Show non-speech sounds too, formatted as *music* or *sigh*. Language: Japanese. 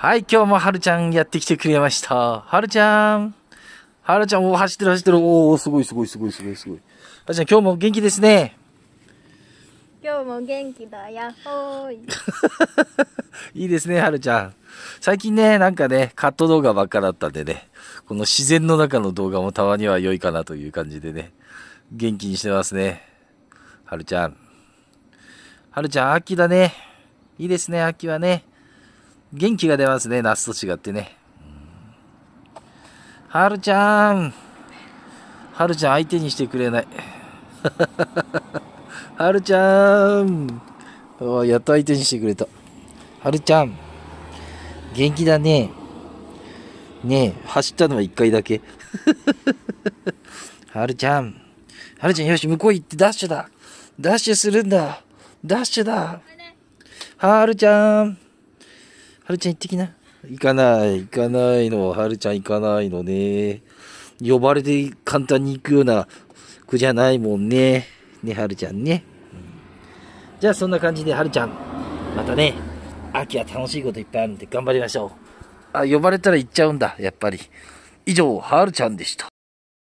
はい、今日もはるちゃんやってきてくれました。はるちゃん。はるちゃん、お走ってる走ってる。おお、すごいすごいすごいすごいすごい。はるちゃん、今日も元気ですね。今日も元気だやっほーい。*laughs* いいですね、はるちゃん。最近ね、なんかね、カット動画ばっかだったんでね、この自然の中の動画もたまには良いかなという感じでね、元気にしてますね。はるちゃん。はるちゃん、秋だね。いいですね、秋はね。元気が出ますね、夏と違ってね。はるちゃん。はるちゃん相手にしてくれない。は *laughs* るちゃん。やっと相手にしてくれた。はるちゃん。元気だね。ねえ、走ったのは1回だけ。は *laughs* るちゃん。はるちゃん、よし、向こう行ってダッシュだ。ダッシュするんだ。ダッシュだ。はるちゃん。はるちゃん行ってきな。行かない、行かないの。はるちゃん行かないのね。呼ばれて簡単に行くような子じゃないもんね。ね、はるちゃんね。うん、じゃあそんな感じで、はるちゃん、またね、秋は楽しいこといっぱいあるんで頑張りましょう。あ、呼ばれたら行っちゃうんだ、やっぱり。以上、はるちゃんでした。